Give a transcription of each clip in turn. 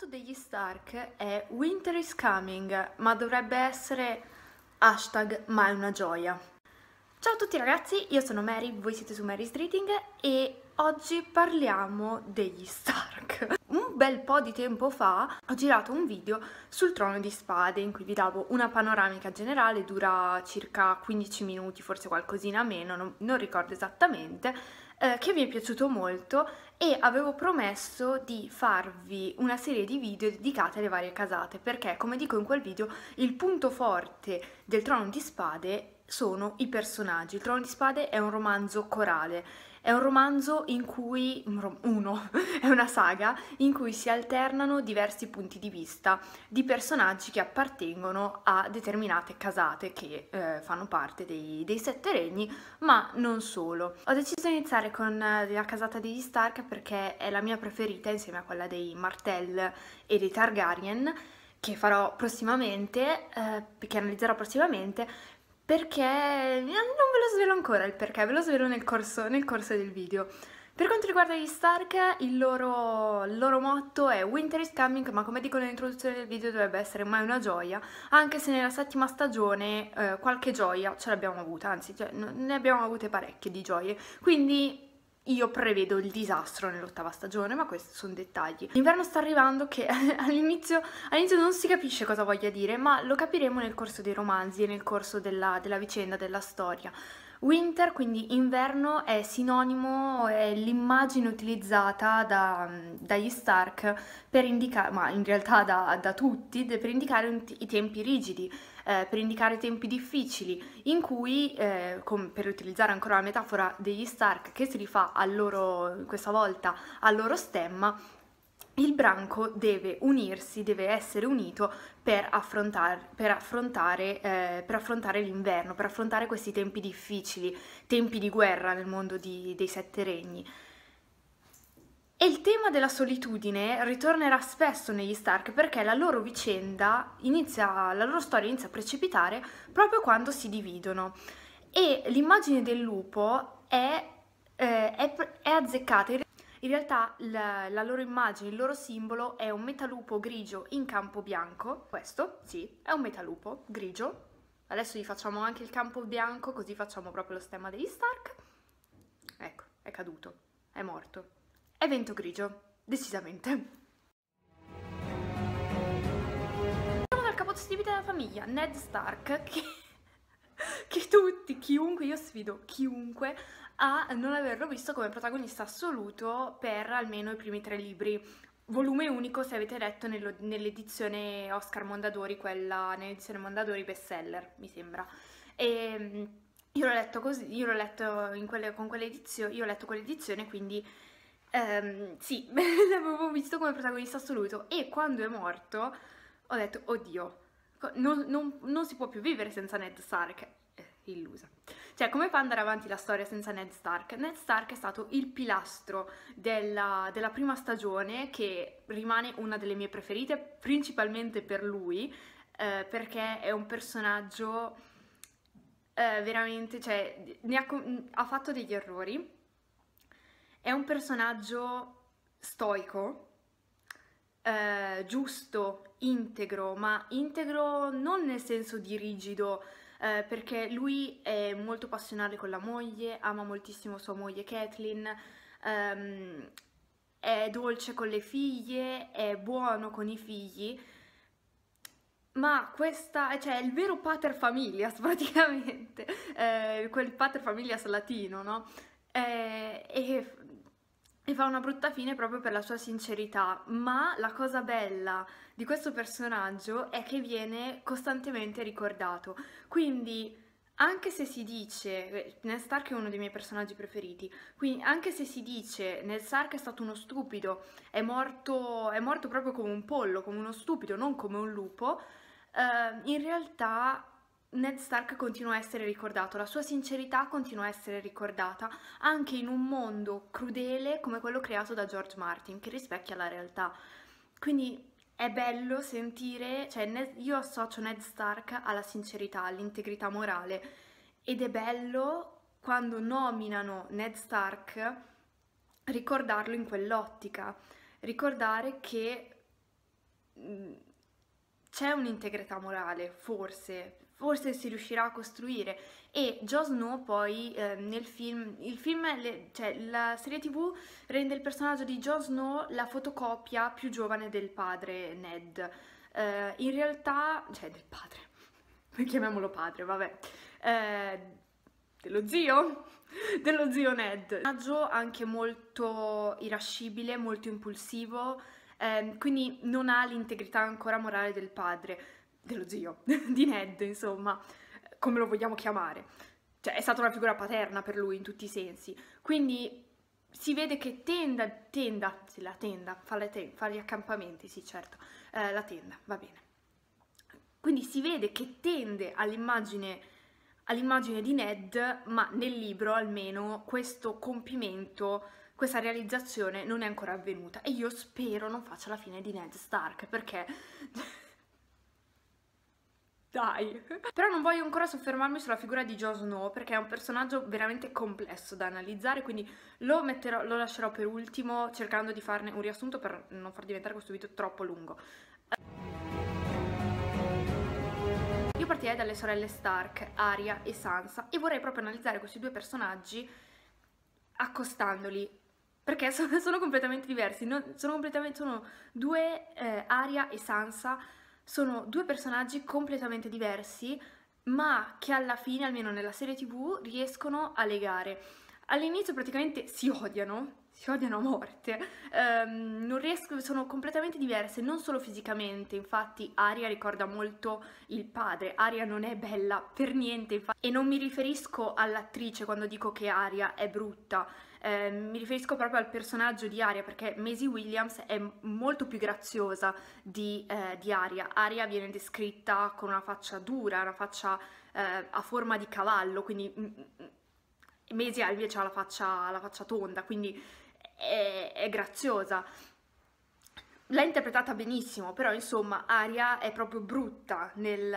motto degli Stark è Winter is coming, ma dovrebbe essere hashtag mai una gioia. Ciao a tutti ragazzi, io sono Mary, voi siete su Mary's Reading e oggi parliamo degli Stark. Un bel po' di tempo fa ho girato un video sul trono di spade in cui vi davo una panoramica generale, dura circa 15 minuti, forse qualcosina meno, non, non ricordo esattamente, eh, che mi è piaciuto molto e avevo promesso di farvi una serie di video dedicate alle varie casate perché come dico in quel video il punto forte del Trono di Spade sono i personaggi. Il Trono di Spade è un romanzo corale è un romanzo in cui, uno, è una saga in cui si alternano diversi punti di vista di personaggi che appartengono a determinate casate che eh, fanno parte dei, dei, sette regni, ma non solo. Ho deciso di iniziare con eh, la casata degli Stark perché è la mia preferita insieme a quella dei Martell e dei Targaryen che farò prossimamente, eh, che analizzerò prossimamente, perché non ve lo svelo ancora il perché, ve lo svelo nel corso, nel corso del video. Per quanto riguarda gli Stark, il loro, il loro, motto è Winter is coming, ma come dico nell'introduzione del video dovrebbe essere mai una gioia, anche se nella settima stagione eh, qualche gioia ce l'abbiamo avuta, anzi cioè, ne abbiamo avute parecchie di gioie, quindi io prevedo il disastro nell'ottava stagione, ma questi sono dettagli. L'inverno sta arrivando che all'inizio, all non si capisce cosa voglia dire, ma lo capiremo nel corso dei romanzi e nel corso della, della vicenda, della storia. Winter, quindi inverno, è sinonimo, è l'immagine utilizzata da, dagli Stark per indicare, ma in realtà da, da tutti, per indicare i tempi rigidi eh, per indicare tempi difficili in cui, eh, com- per utilizzare ancora la metafora degli Stark che si rifà al loro, questa volta al loro stemma, il branco deve unirsi, deve essere unito per affrontare, per, affrontare, eh, per affrontare, l'inverno, per affrontare questi tempi difficili, tempi di guerra nel mondo di, dei sette regni. E il tema della solitudine ritornerà spesso negli Stark perché la loro vicenda inizia, la loro storia inizia a precipitare proprio quando si dividono. E l'immagine del lupo è, eh, è, è azzeccata. In realtà la, la, loro immagine, il loro simbolo è un metalupo grigio in campo bianco. Questo, sì, è un metalupo grigio. Adesso gli facciamo anche il campo bianco, così facciamo proprio lo stemma degli Stark. Ecco, è caduto, è morto. È vento grigio, decisamente. Siamo dal capostipite della famiglia, Ned Stark, che, che tutti, chiunque, io sfido chiunque, a non averlo visto come protagonista assoluto per almeno i primi tre libri. Volume unico se avete letto nell'edizione Oscar Mondadori, quella nell'edizione Mondadori bestseller, mi sembra. E ehm, io l'ho letto così, io l'ho letto quelle, con quell'edizione, io ho letto quell'edizione, quindi Um, sì, l'avevo visto come protagonista assoluto e quando è morto ho detto, oddio, non, non, non si può più vivere senza Ned Stark, eh, illusa. Cioè, come fa andare avanti la storia senza Ned Stark? Ned Stark è stato il pilastro della, della prima stagione che rimane una delle mie preferite, principalmente per lui, eh, perché è un personaggio eh, veramente, cioè, ha, ha fatto degli errori, è un personaggio stoico, eh, giusto, integro, ma integro non nel senso di rigido, eh, perché lui è molto passionale con la moglie, ama moltissimo sua moglie Kathleen, ehm, è dolce con le figlie, è buono con i figli, ma questa, cioè il vero pater familias praticamente, eh, quel pater familias latino, no? Eh, e e fa una brutta fine proprio per la sua sincerità, ma la cosa bella di questo personaggio è che viene costantemente ricordato. Quindi, anche se si dice, Ned Stark è uno dei miei personaggi preferiti, quindi anche se si dice Ned Stark è stato uno stupido, è morto, è morto proprio come un pollo, come uno stupido, non come un lupo, eh, in realtà Ned Stark continua a essere ricordato, la sua sincerità continua a essere ricordata anche in un mondo crudele come quello creato da George Martin che rispecchia la realtà. Quindi è bello sentire, cioè Ned, io associo Ned Stark alla sincerità, all'integrità morale ed è bello quando nominano Ned Stark ricordarlo in quell'ottica, ricordare che mm, c'è un'integrità morale, forse, forse si riuscirà a costruire e Jon Snow poi eh, nel film, il film le, cioè la serie tv rende il personaggio di Jon Snow la fotocopia più giovane del padre Ned eh, in realtà, cioè del padre chiamiamolo padre, vabbè eh, dello zio dello zio Ned un personaggio anche molto irascibile, molto impulsivo ehm, quindi non ha l'integrità ancora morale del padre dello zio, di Ned, insomma, come lo vogliamo chiamare. Cioè è stata una figura paterna per lui in tutti i sensi, quindi si vede che tenda, tenda, sì, la tenda, fa, ten, fa gli accampamenti, sì certo, eh, la tenda, va bene. Quindi si vede che tende all'immagine, all di Ned, ma nel libro almeno questo compimento, questa realizzazione non è ancora avvenuta e io spero non faccia la fine di Ned Stark perché... Dai. Però non voglio ancora soffermarmi sulla figura di Jon Snow perché è un personaggio veramente complesso da analizzare, quindi lo, metterò, lo lascerò per ultimo cercando di farne un riassunto per non far diventare questo video troppo lungo. Io partirei dalle sorelle Stark, Aria e Sansa e vorrei proprio analizzare questi due personaggi accostandoli perché sono, sono completamente diversi, non, sono, completamente, sono due eh, Aria e Sansa sono due personaggi completamente diversi, ma che alla fine, almeno nella serie tv, riescono a legare. All'inizio praticamente si odiano, si odiano a morte, um, riesco, sono completamente diverse, non solo fisicamente, infatti Aria ricorda molto il padre, Aria non è bella per niente, infatti, e non mi riferisco all'attrice quando dico che Aria è brutta, Ehm, mi riferisco proprio al personaggio di Aria perché Maisie Williams è molto più graziosa di, eh, di Aria. Aria viene descritta con una faccia dura, una faccia eh, a forma di cavallo, quindi Maisie invece ha la faccia, la faccia tonda, quindi è, è graziosa l'ha interpretata benissimo, però insomma Aria è proprio brutta nel,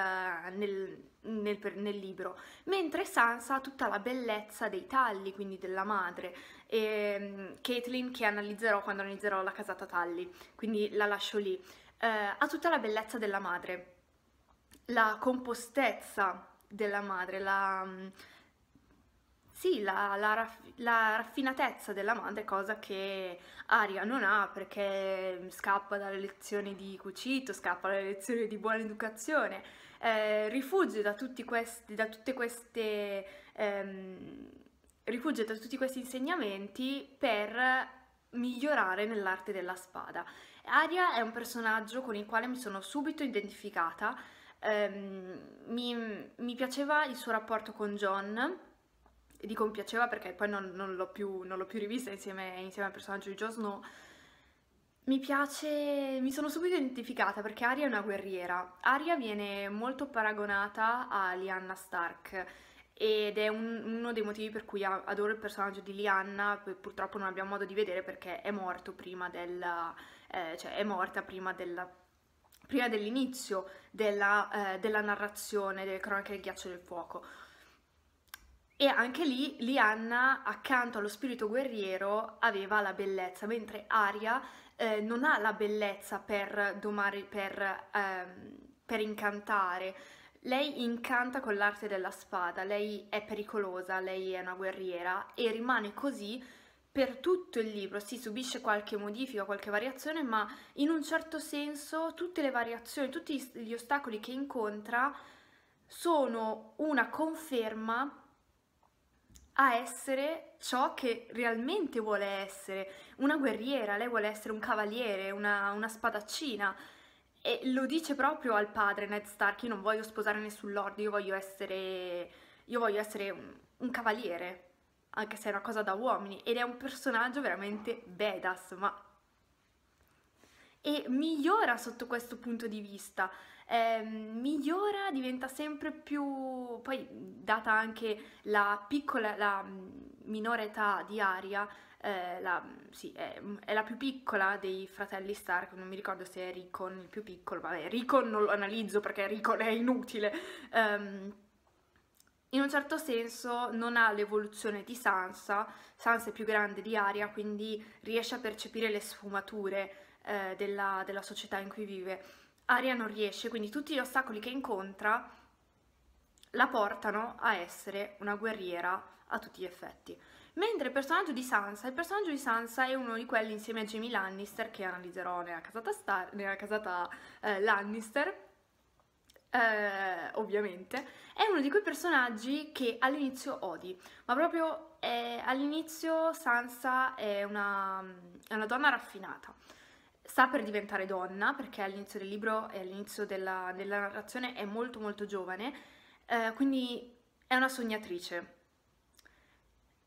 nel, nel, nel, libro, mentre Sansa ha tutta la bellezza dei tagli, quindi della madre, e ehm, Caitlyn che analizzerò quando analizzerò la casata tagli, quindi la lascio lì, eh, ha tutta la bellezza della madre, la compostezza della madre, la, sì, la, la, raff la, raffinatezza della madre, cosa che Aria non ha perché scappa dalle lezioni di cucito, scappa dalle lezioni di buona educazione eh, rifugio da, questi, da tutte queste ehm, rifugio da tutti questi insegnamenti per migliorare nell'arte della spada. Aria è un personaggio con il quale mi sono subito identificata, ehm, mi, mi piaceva il suo rapporto con John, dico mi piaceva perché poi non, non l'ho più, più, rivista insieme, insieme, al personaggio di Jon Snow, mi piace, mi sono subito identificata perché Aria è una guerriera. Aria viene molto paragonata a Lianna Stark ed è un, uno dei motivi per cui adoro il personaggio di Lyanna, purtroppo non abbiamo modo di vedere perché è morto prima della, eh, cioè è morta prima della prima dell'inizio della, eh, della, narrazione delle cronache del ghiaccio del fuoco. E anche lì Lianna, accanto allo spirito guerriero, aveva la bellezza, mentre Aria eh, non ha la bellezza per domare, per, ehm, per incantare. Lei incanta con l'arte della spada, lei è pericolosa, lei è una guerriera e rimane così per tutto il libro. Si subisce qualche modifica, qualche variazione, ma in un certo senso tutte le variazioni, tutti gli ostacoli che incontra sono una conferma a essere ciò che realmente vuole essere, una guerriera, lei vuole essere un cavaliere, una, una spadaccina. E lo dice proprio al padre Ned Stark, io non voglio sposare nessun lord, io voglio essere, io voglio essere un, un cavaliere, anche se è una cosa da uomini, ed è un personaggio veramente badass, ma... E migliora sotto questo punto di vista, eh, migliora, diventa sempre più, poi data anche la piccola, la mm, minore età di Aria, eh, la, mm, sì, è, mm, è, la più piccola dei fratelli Stark, non mi ricordo se è Ricon il più piccolo, vabbè, Ricon non lo analizzo perché Ricon è inutile. Um, in un certo senso non ha l'evoluzione di Sansa, Sansa è più grande di Aria, quindi riesce a percepire le sfumature eh, della, della società in cui vive Aria non riesce, quindi tutti gli ostacoli che incontra la portano a essere una guerriera a tutti gli effetti. Mentre il personaggio di Sansa, il personaggio di Sansa è uno di quelli insieme a Jamie Lannister che analizzerò nella casata, Star, nella casata eh, Lannister, eh, ovviamente, è uno di quei personaggi che all'inizio odi, ma proprio eh, all'inizio Sansa è una, è una donna raffinata sta per diventare donna, perché all'inizio del libro e all'inizio della, della, narrazione è molto molto giovane, eh, quindi è una sognatrice.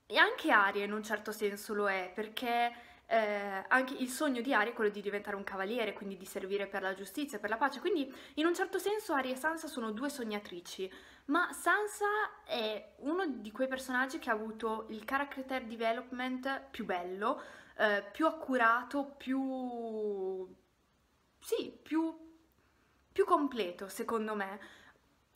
E anche Aria in un certo senso lo è, perché eh, anche il sogno di Aria è quello di diventare un cavaliere, quindi di servire per la giustizia, per la pace, quindi in un certo senso Aria e Sansa sono due sognatrici, ma Sansa è uno di quei personaggi che ha avuto il character development più bello, eh, più accurato, più... sì, più, più completo secondo me,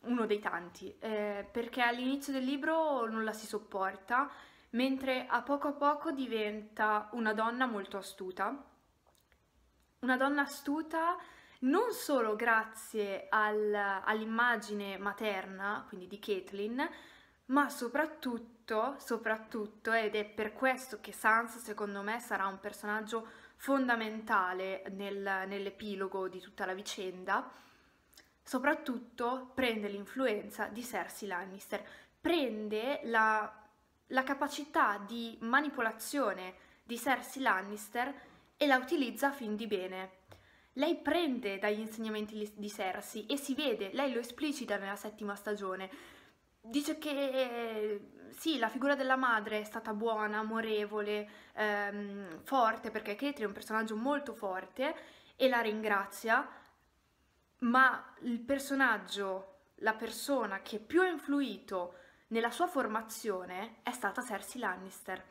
uno dei tanti, eh, perché all'inizio del libro non la si sopporta, mentre a poco a poco diventa una donna molto astuta, una donna astuta non solo grazie al, all'immagine materna, quindi di Caitlin, ma soprattutto, soprattutto, ed è per questo che Sans secondo me sarà un personaggio fondamentale nel, nell'epilogo di tutta la vicenda, soprattutto prende l'influenza di Cersei Lannister, prende la, la capacità di manipolazione di Cersei Lannister e la utilizza a fin di bene. Lei prende dagli insegnamenti di Cersei e si vede, lei lo esplicita nella settima stagione, dice che sì, la figura della madre è stata buona, amorevole, ehm, forte, perché Ketri è un personaggio molto forte e la ringrazia, ma il personaggio, la persona che più ha influito nella sua formazione è stata Cersei Lannister.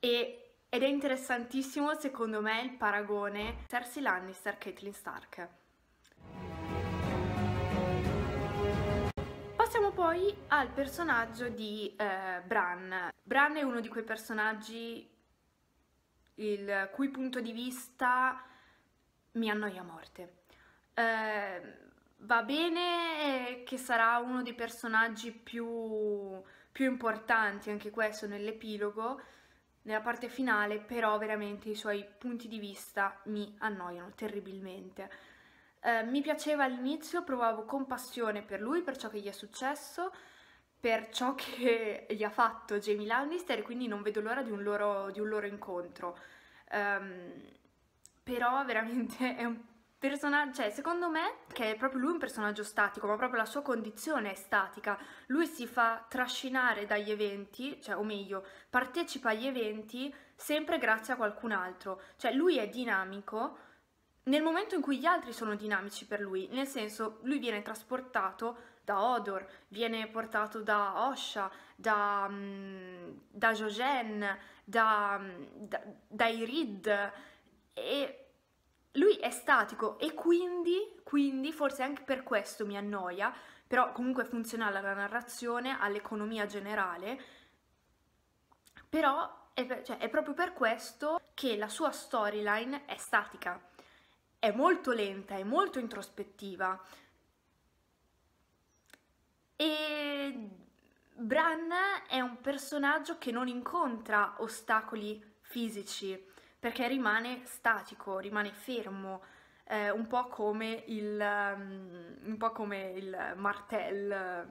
E, ed è interessantissimo secondo me il paragone Cersei Lannister-Caitlyn Stark. Passiamo poi al personaggio di eh, Bran. Bran è uno di quei personaggi il cui punto di vista mi annoia a morte. Eh, va bene eh, che sarà uno dei personaggi più, più importanti, anche questo nell'epilogo, nella parte finale, però veramente i suoi punti di vista mi annoiano terribilmente. Eh, mi piaceva all'inizio, provavo compassione per lui, per ciò che gli è successo, per ciò che gli ha fatto Jamie Lannister e quindi non vedo l'ora di un loro, di un loro incontro. Um, però veramente è un personaggio, cioè secondo me che è proprio lui un personaggio statico, ma proprio la sua condizione è statica. Lui si fa trascinare dagli eventi, cioè o meglio, partecipa agli eventi sempre grazie a qualcun altro. Cioè lui è dinamico, nel momento in cui gli altri sono dinamici per lui, nel senso lui viene trasportato da Odor, viene portato da Osha, da, mm, da Jojen, da, mm, da, da Irid e lui è statico e quindi, quindi, forse anche per questo mi annoia, però comunque funziona alla narrazione, all'economia generale, però è, cioè, è proprio per questo che la sua storyline è statica è molto lenta, è molto introspettiva. E Bran è un personaggio che non incontra ostacoli fisici perché rimane statico, rimane fermo, eh, un, po come il, um, un po' come il Martel eh,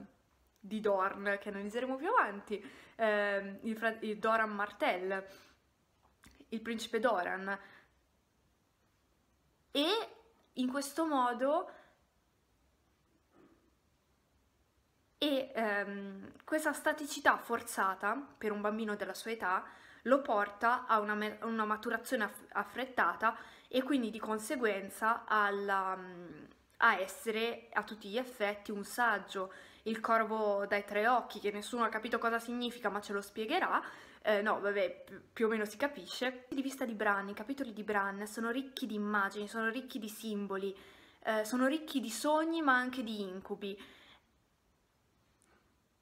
di Dorn che analizzeremo più avanti, eh, il, il Doran Martel, il principe Doran e in questo modo e ehm, questa staticità forzata per un bambino della sua età lo porta a una, una maturazione aff affrettata e quindi di conseguenza alla, a essere a tutti gli effetti un saggio, il corvo dai tre occhi che nessuno ha capito cosa significa ma ce lo spiegherà eh, no vabbè più o meno si capisce. Di vista di Bran, i capitoli di Bran sono ricchi di immagini, sono ricchi di simboli, eh, sono ricchi di sogni ma anche di incubi.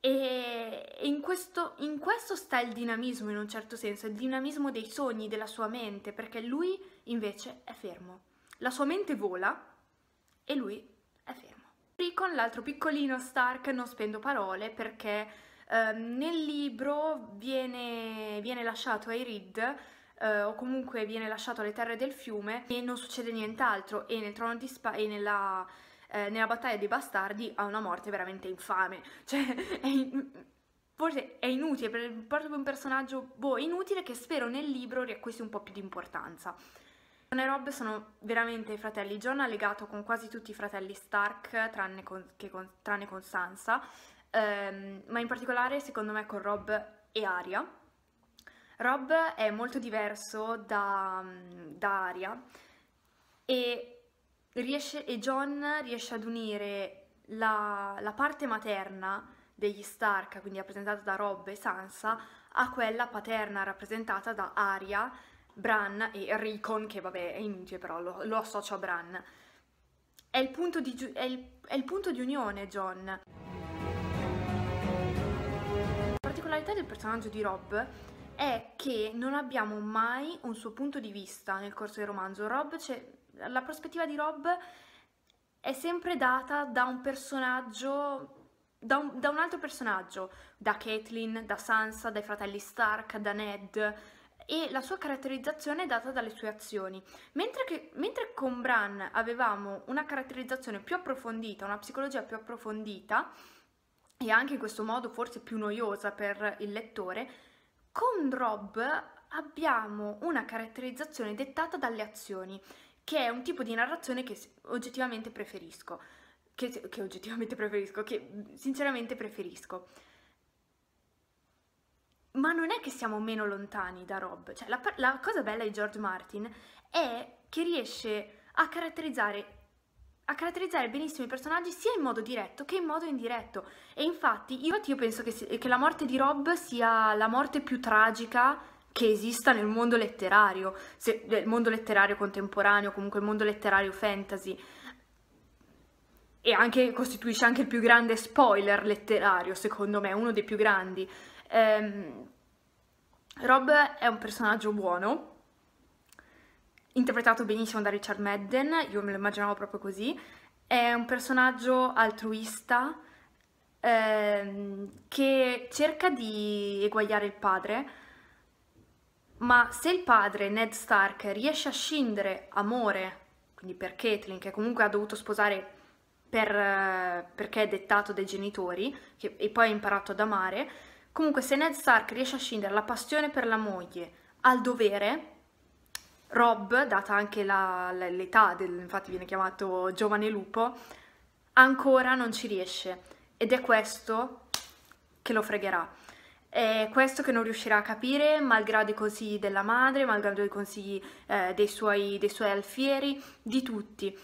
E in questo, in questo, sta il dinamismo in un certo senso, il dinamismo dei sogni, della sua mente, perché lui invece è fermo. La sua mente vola e lui è fermo. Rickon, l'altro piccolino Stark, non spendo parole perché Ehm, nel libro viene, viene lasciato ai Reed Uh, o comunque viene lasciato alle terre del fiume e non succede nient'altro e, nel trono di Spa e nella, eh, nella, battaglia dei bastardi ha una morte veramente infame, cioè è in forse è inutile, per, proprio un personaggio boh, inutile che spero nel libro riacquisti un po' più di importanza. John e Rob sono veramente fratelli, John ha legato con quasi tutti i fratelli Stark, tranne con, con, tranne con Sansa, um, ma in particolare secondo me con Rob e Aria. Rob è molto diverso da, da Aria e, riesce, e, John riesce ad unire la, la parte materna degli Stark, quindi rappresentata da Rob e Sansa, a quella paterna rappresentata da Aria, Bran e Ricon, che vabbè è inutile però, lo, lo associo a Bran. È il, di, è, il, è il punto di unione, John. particolarità del personaggio di Rob è che non abbiamo mai un suo punto di vista nel corso del romanzo. Rob, la prospettiva di Rob è sempre data da un personaggio da un, da un, altro personaggio, da Caitlyn, da Sansa, dai fratelli Stark, da Ned e la sua caratterizzazione è data dalle sue azioni. Mentre, che, mentre con Bran avevamo una caratterizzazione più approfondita, una psicologia più approfondita, e anche in questo modo forse più noiosa per il lettore, con Rob abbiamo una caratterizzazione dettata dalle azioni, che è un tipo di narrazione che oggettivamente preferisco, che, che oggettivamente preferisco, che sinceramente preferisco. Ma non è che siamo meno lontani da Rob, cioè la, la cosa bella di George Martin è che riesce a caratterizzare a caratterizzare benissimo i personaggi sia in modo diretto che in modo indiretto. E infatti io, io penso che, che la morte di Rob sia la morte più tragica che esista nel mondo letterario, se, nel mondo letterario contemporaneo, comunque il mondo letterario fantasy. E anche, costituisce anche il più grande spoiler letterario, secondo me, uno dei più grandi. Um, Rob è un personaggio buono, interpretato benissimo da Richard Madden, io me lo immaginavo proprio così, è un personaggio altruista ehm, che cerca di eguagliare il padre, ma se il padre, Ned Stark, riesce a scindere amore, quindi per Caitlyn, che comunque ha dovuto sposare per, eh, perché è dettato dai genitori, che, e poi ha imparato ad amare, comunque se Ned Stark riesce a scindere la passione per la moglie al dovere, Rob, data anche l'età, infatti viene chiamato giovane lupo, ancora non ci riesce ed è questo che lo fregherà. È questo che non riuscirà a capire, malgrado i consigli della madre, malgrado i consigli eh, dei, suoi, dei suoi alfieri, di tutti.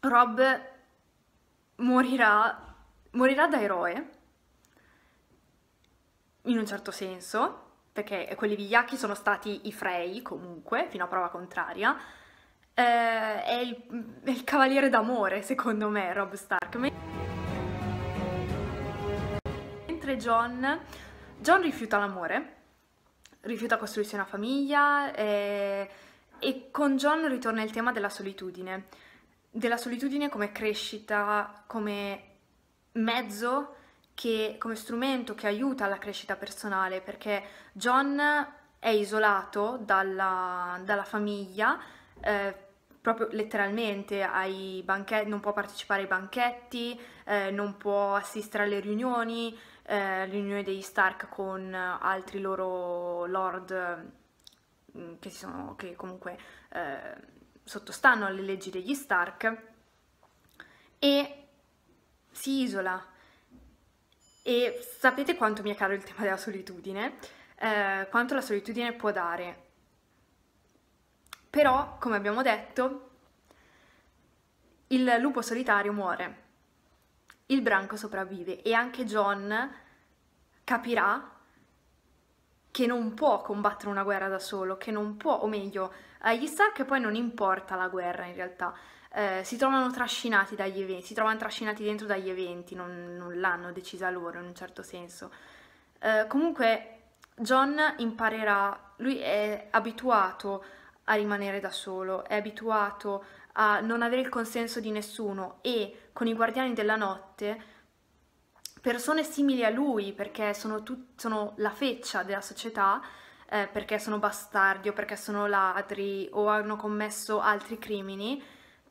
Rob morirà, morirà da eroe, in un certo senso, perché quelli vigliacchi sono stati i frei comunque, fino a prova contraria, eh, è, il, è, il, cavaliere d'amore secondo me Rob Stark. Mentre John, John rifiuta l'amore, rifiuta costruirsi una famiglia eh, e con John ritorna il tema della solitudine, della solitudine come crescita, come mezzo che, come strumento che aiuta alla crescita personale, perché John è isolato dalla, dalla famiglia, eh, proprio letteralmente ai banchetti, non può partecipare ai banchetti, eh, non può assistere alle riunioni, eh, riunione degli Stark con altri loro lord mm, che, sono, che comunque eh, sottostanno alle leggi degli Stark e si isola e sapete quanto mi è caro il tema della solitudine, eh, quanto la solitudine può dare. Però, come abbiamo detto, il lupo solitario muore, il branco sopravvive e anche John capirà che non può combattere una guerra da solo, che non può, o meglio, agli eh, Stark poi non importa la guerra in realtà, eh, si trovano trascinati dagli eventi, si trovano trascinati dentro dagli eventi, non, non l'hanno decisa loro in un certo senso. Eh, comunque John imparerà, lui è abituato a rimanere da solo, è abituato a non avere il consenso di nessuno e con i guardiani della notte persone simili a lui perché sono, sono la feccia della società, eh, perché sono bastardi o perché sono ladri o hanno commesso altri crimini,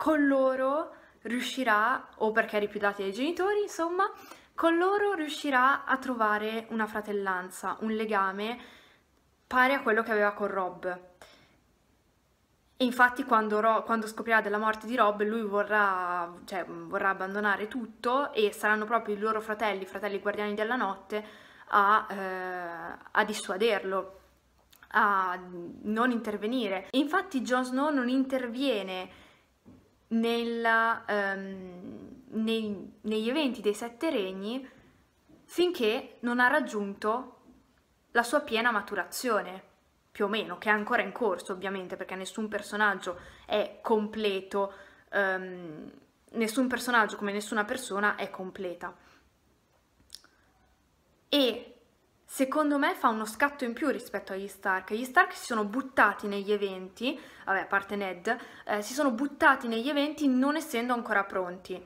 con loro riuscirà, o perché è rifiutati dai genitori, insomma, con loro riuscirà a trovare una fratellanza, un legame pari a quello che aveva con Rob. infatti quando, Rob, quando scoprirà della morte di Rob lui vorrà, cioè, vorrà, abbandonare tutto e saranno proprio i loro fratelli, i fratelli guardiani della notte, a, eh, a dissuaderlo, a non intervenire. infatti Jon Snow non interviene nella, um, nei, negli eventi dei sette regni finché non ha raggiunto la sua piena maturazione, più o meno, che è ancora in corso ovviamente, perché nessun personaggio è completo, um, nessun personaggio come nessuna persona è completa. E secondo me fa uno scatto in più rispetto agli Stark. Gli Stark si sono buttati negli eventi, vabbè, a parte Ned, eh, si sono buttati negli eventi non essendo ancora pronti.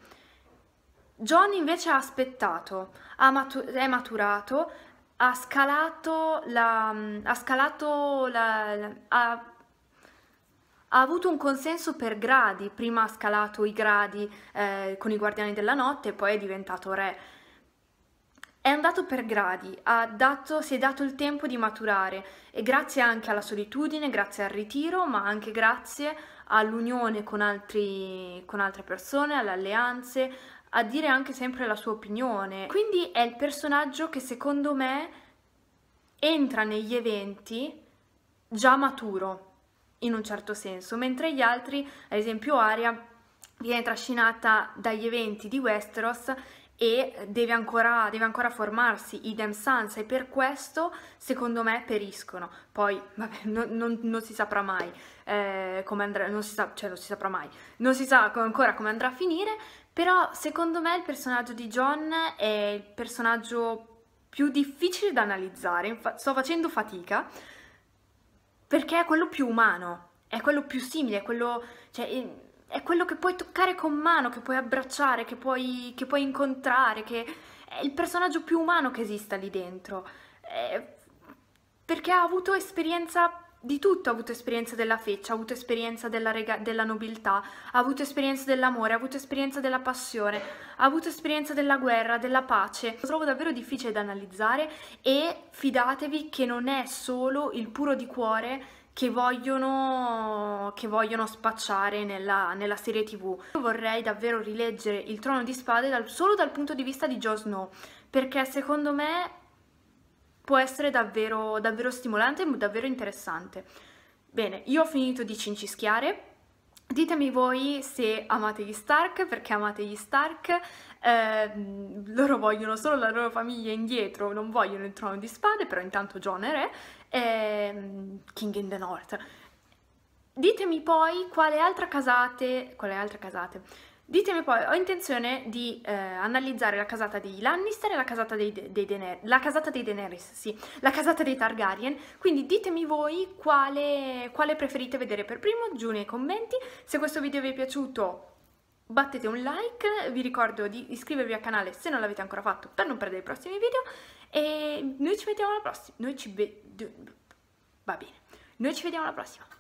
John invece ha aspettato, ha matu è maturato, ha scalato la... Mm, ha scalato la... la ha, ha avuto un consenso per gradi, prima ha scalato i gradi eh, con i Guardiani della Notte, e poi è diventato re è andato per gradi, ha dato, si è dato il tempo di maturare e grazie anche alla solitudine, grazie al ritiro, ma anche grazie all'unione con, con altre persone, alle alleanze, a dire anche sempre la sua opinione. Quindi è il personaggio che secondo me entra negli eventi già maturo in un certo senso, mentre gli altri, ad esempio Aria, viene trascinata dagli eventi di Westeros e deve ancora, deve ancora formarsi idem Sansa e per questo secondo me periscono poi vabbè no, non, non, si saprà mai eh, come andrà non si, sa, cioè non si saprà mai non si sa ancora come andrà a finire però secondo me il personaggio di John è il personaggio più difficile da analizzare Infa- sto facendo fatica perché è quello più umano è quello più simile è quello cioè, è quello che puoi toccare con mano, che puoi abbracciare, che puoi, che puoi incontrare, che è il personaggio più umano che esista lì dentro. Eh, perché ha avuto esperienza di tutto, ha avuto esperienza della feccia, ha avuto esperienza della, rega- della nobiltà, ha avuto esperienza dell'amore, ha avuto esperienza della passione, ha avuto esperienza della guerra, della pace. Lo trovo davvero difficile da analizzare e fidatevi che non è solo il puro di cuore che vogliono, che vogliono spacciare nella, nella, serie tv. Io vorrei davvero rileggere il Trono di Spade dal, solo dal punto di vista di Jon Snow, perché secondo me può essere davvero, davvero stimolante e davvero interessante. Bene, io ho finito di cincischiare. Ditemi voi se amate gli Stark, perché amate gli Stark, eh, loro vogliono solo la loro famiglia indietro, non vogliono il trono di spade, però intanto John è re ehm, King in the North. Ditemi poi quale altra casate, quale altre casate, ditemi poi, ho intenzione di eh, analizzare la casata di Lannister e la casata dei, dei Daenerys, la casata dei Daenerys, sì, la casata dei Targaryen, quindi ditemi voi quale, quale preferite vedere per primo, giù nei commenti, se questo video vi è piaciuto battete un like, vi ricordo di iscrivervi al canale se non l'avete ancora fatto per non perdere i prossimi video e noi ci vediamo alla prossima. Noi ci, be- va bene. Noi ci vediamo alla prossima.